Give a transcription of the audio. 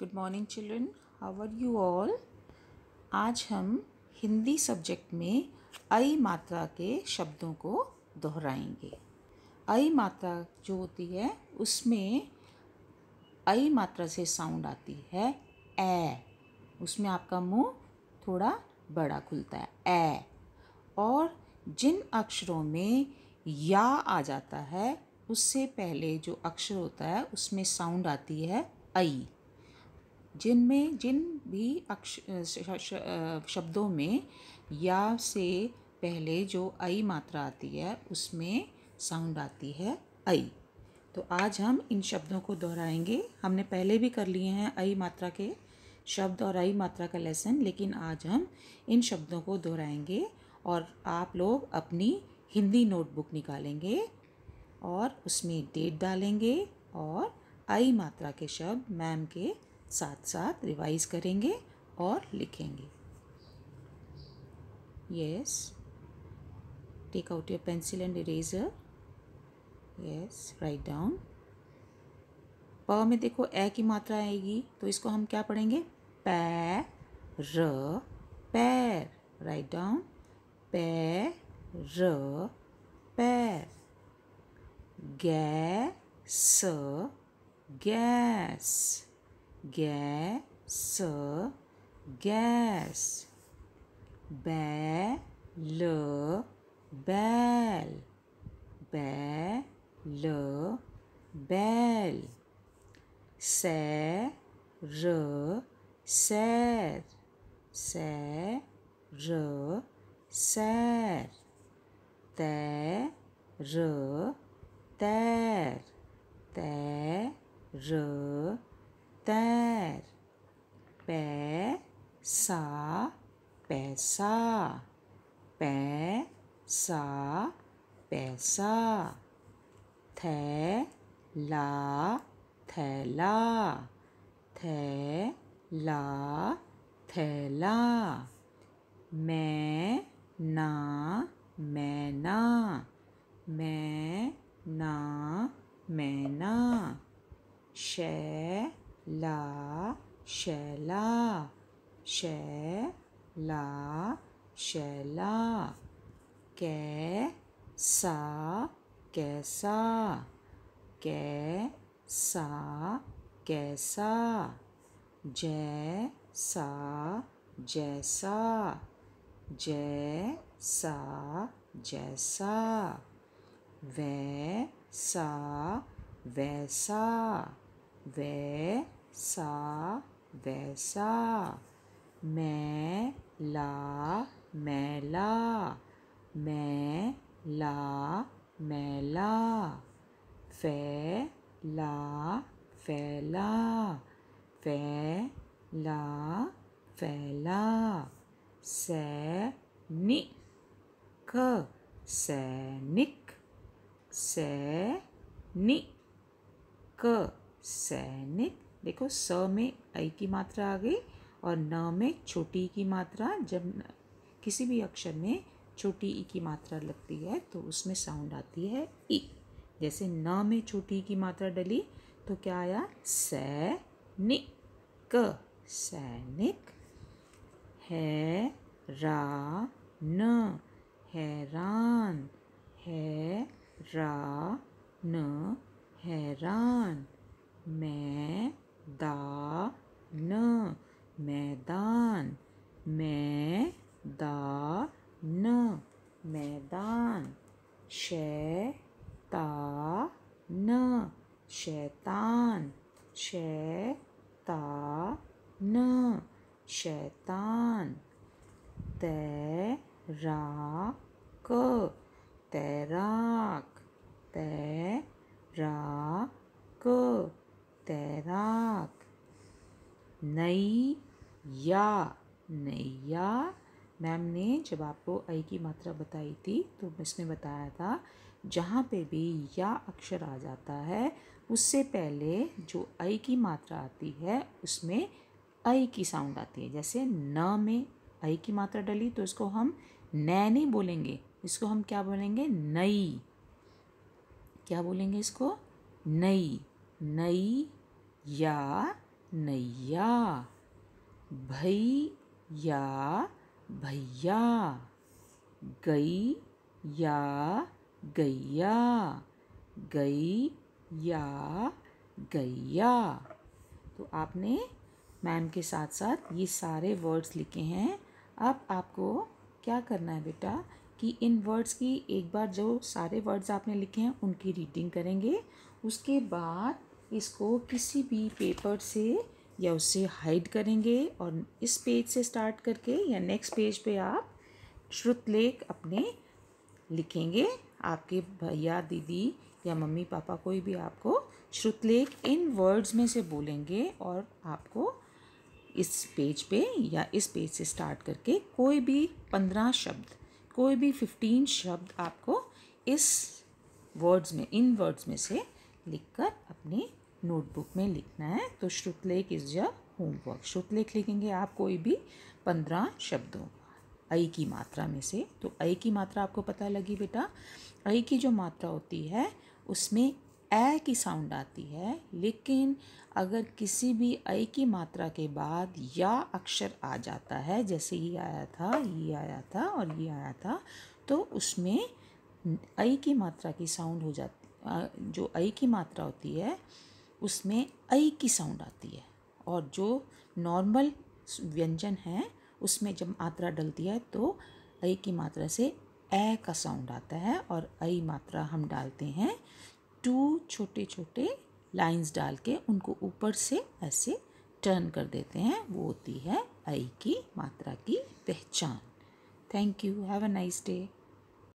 Good morning children how are you all आज हम Hindi subject में अई मात्रा के शब्दों को दोहराएंगे अई मात्रा जो होती है उसमें अई मात्रा से साउंड आती है ए उसमें आपका मुंह थोड़ा बड़ा खुलता है ए और जिन अक्षरों में या आ जाता है उससे पहले जो अक्षर होता है उसमें साउंड आती है आई जिनमें जिन भी अक्ष शब्दों में या से पहले जो आई मात्रा आती है उसमें साउंड आती है आई तो आज हम इन शब्दों को दोहराएंगे हमने पहले भी कर लिए हैं आई मात्रा के शब्द और आई मात्रा का लेसन लेकिन आज हम इन शब्दों को दोहराएंगे और आप लोग अपनी हिंदी नोटबुक निकालेंगे और उसमें डेट डालेंगे और आई मात्रा के शब्द मैम के साथ साथ रिवाइज करेंगे और लिखेंगे yes take out your pencil and eraser yes write down प में देखो ए की मात्रा आएगी तो इसको हम क्या पढ़ेंगे पै र पैर राइट डाउन पै र पैर gas gas gas gas bell bell bell bell ser ser ser ser ter ter ter तैर सा पैसा पैसा पैसा पैसा थैला थैला ला थैला मैं ना मैना ना मैं ना मैना शै ला शैला शैला सा कैसा कै सा कैसा जै सा जैसा जै सा जैसा वै सा वैसा वै सा वैसा मैं ला मैला मैं ला मैला फै ला फैला फै ला फैला सैनिक सैनिक सैनिक सैनिक देखो स में ऐ की मात्रा आ गई और न में छोटी e की मात्रा जब किसी भी अक्षर में छोटी ई e की मात्रा लगती है तो उसमें साउंड आती है ई e। जैसे न में छोटी की मात्रा डली तो क्या आया सैनिक सैनिक है रा न हैरान है रा न हैरान मैं दा न मैदान मै दा न मैदान शै ता न शैतान शै ता न शैतान तैराक तैराक तैराक तैराक नई या नैया मैम ने जब आपको आई की मात्रा बताई थी तो उसने बताया था जहाँ पे भी या अक्षर आ जाता है उससे पहले जो ऐ की मात्रा आती है उसमें आई की साउंड आती है जैसे न में आई की मात्रा डली तो इसको हम नै नहीं बोलेंगे इसको हम क्या बोलेंगे नई क्या बोलेंगे इसको नई नई या नैया भई या भैया गई या गैया गई या गैया तो आपने मैम के साथ साथ ये सारे वर्ड्स लिखे हैं अब आपको क्या करना है बेटा कि इन वर्ड्स की एक बार जो सारे वर्ड्स आपने लिखे हैं उनकी रीडिंग करेंगे उसके बाद इसको किसी भी पेपर से या उससे हाइड करेंगे और इस पेज से स्टार्ट करके या नेक्स्ट पेज पे आप श्रुत लेख अपने लिखेंगे आपके भैया दीदी या मम्मी पापा कोई भी आपको श्रुतलेख इन वर्ड्स में से बोलेंगे और आपको इस पेज पे या इस पेज से स्टार्ट करके कोई भी पंद्रह शब्द कोई भी फिफ्टीन शब्द आपको इस वर्ड्स में इन वर्ड्स में से लिखकर अपनी नोटबुक में लिखना है तो श्रुतलेख इज़ योर होमवर्क श्रुतलेख लिखेंगे आप कोई भी पंद्रह शब्दों आई की मात्रा में से तो आई की मात्रा आपको पता लगी बेटा आई की जो मात्रा होती है उसमें ए की साउंड आती है लेकिन अगर किसी भी आई की मात्रा के बाद या अक्षर आ जाता है जैसे ये आया था ये आया था और ये आया था तो उसमें आई की मात्रा की साउंड हो जाती जो आई की मात्रा होती है उसमें ऐ की साउंड आती है और जो नॉर्मल व्यंजन है उसमें जब मात्रा डलती है तो ऐ की मात्रा से ए का साउंड आता है और ऐ मात्रा हम डालते हैं टू छोटे छोटे लाइंस डाल के उनको ऊपर से ऐसे टर्न कर देते हैं वो होती है ऐ की मात्रा की पहचान thank you have a nice day